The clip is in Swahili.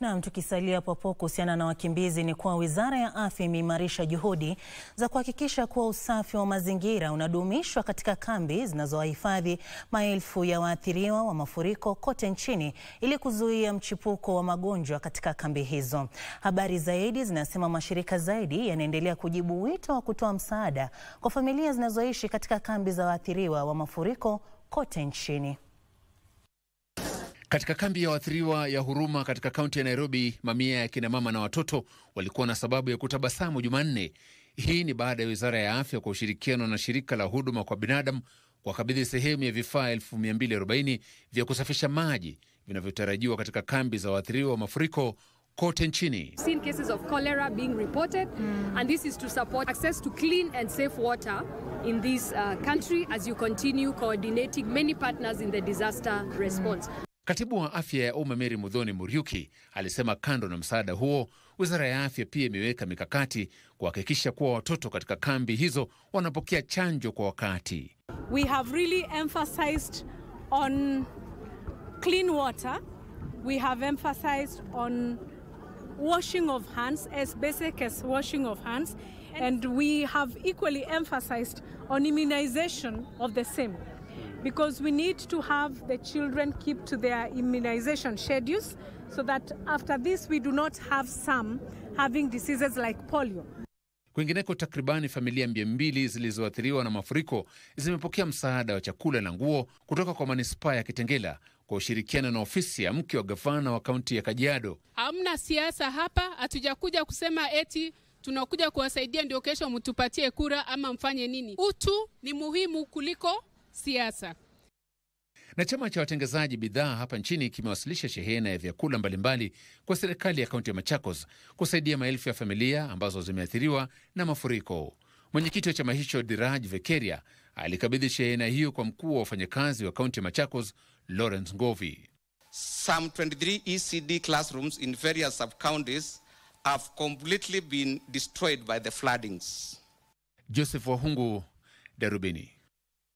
Naam, tukisalia popo kuhusiana na wakimbizi ni kuwa Wizara ya Afya imeimarisha juhudi za kuhakikisha kuwa usafi wa mazingira unadumishwa katika kambi zinazowahifadhi maelfu ya waathiriwa wa mafuriko kote nchini ili kuzuia mchipuko wa magonjwa katika kambi hizo. Habari zaidi zinasema mashirika zaidi yanaendelea kujibu wito wa kutoa msaada kwa familia zinazoishi katika kambi za waathiriwa wa mafuriko kote nchini. Katika kambi ya waathiriwa ya Huruma katika kaunti ya Nairobi, mamia ya kina mama na watoto walikuwa na sababu ya kutabasamu Jumanne. Hii ni baada ya wizara ya afya kwa ushirikiano na shirika la huduma kwa binadamu kuwakabidhi sehemu ya vifaa 240 vya kusafisha maji vinavyotarajiwa katika kambi za waathiriwa wa mafuriko kote nchini. Katibu wa afya ya umma Mary mudhoni Muriuki alisema kando na msaada huo, wizara ya afya pia imeweka mikakati kuhakikisha kuwa watoto katika kambi hizo wanapokea chanjo kwa wakati. We have really emphasized on clean water. We have emphasized on washing of hands as basic as washing of hands and we have equally emphasized on immunization of the same because we need to have the children keep to their immunization schedules so that after this we do not have some having diseases like polio. Kwingineko, takribani familia mia mbili zilizoathiriwa na mafuriko zimepokea msaada wa chakula na nguo kutoka kwa manispaa ya Kitengela kwa ushirikiano na ofisi ya mke wa gavana wa kaunti ya Kajiado. Hamna siasa hapa, hatujakuja kusema eti tunakuja kuwasaidia ndio kesho mtupatie kura ama mfanye nini. Utu ni muhimu kuliko siasa. Na chama cha watengezaji bidhaa hapa nchini kimewasilisha shehena ya vyakula mbalimbali kwa serikali ya kaunti ya Machakos kusaidia maelfu ya familia ambazo zimeathiriwa na mafuriko. Mwenyekiti wa chama hicho Diraj Vekeria alikabidhi shehena hiyo kwa mkuu wa wafanyakazi wa kaunti ya Machakos, Lawrence Ngovi. Some 23 ECD classrooms in various sub-counties have completely been destroyed by the floodings. Joseph Wahungu, Darubini.